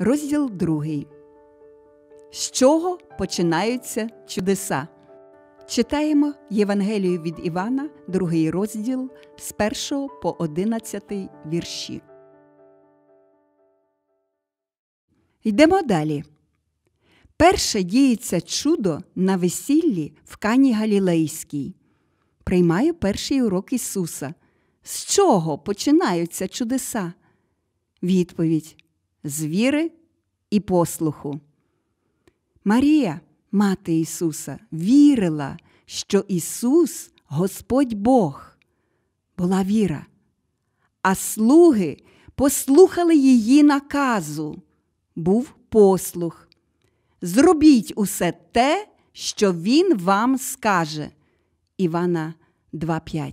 Розділ 2. З чого починаються чудеса? Читаємо Євангелію від Івана, другий розділ з 1 по 11 вірші. Йдемо далі. Перше діється чудо на весіллі в Кані Галілейській. Приймаю перший урок Ісуса. З чого починаються чудеса? Відповідь з віри і послуху. Марія, мати Ісуса, вірила, що Ісус Господь Бог, була віра, а слуги послухали її наказу, був послух. Зробіть усе те, що Він вам скаже. Івана 2,5.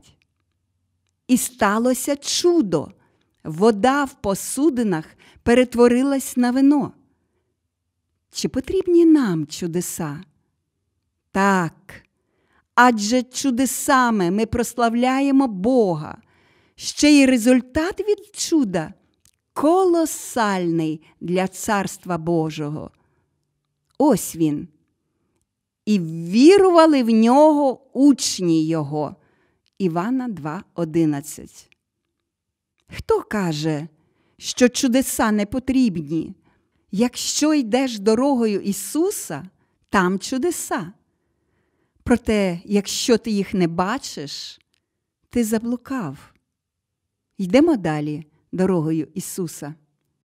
І сталося чудо вода в посудинах перетворилась на вино. Чи потрібні нам чудеса? Так, адже чудесами ми прославляємо Бога. Ще й результат від чуда колосальний для Царства Божого. Ось він. І вірували в нього учні його. Івана 2,11 Хто каже, що чудеса не потрібні? Якщо йдеш дорогою Ісуса, там чудеса. Проте, якщо ти їх не бачиш, ти заблукав. Йдемо далі дорогою Ісуса.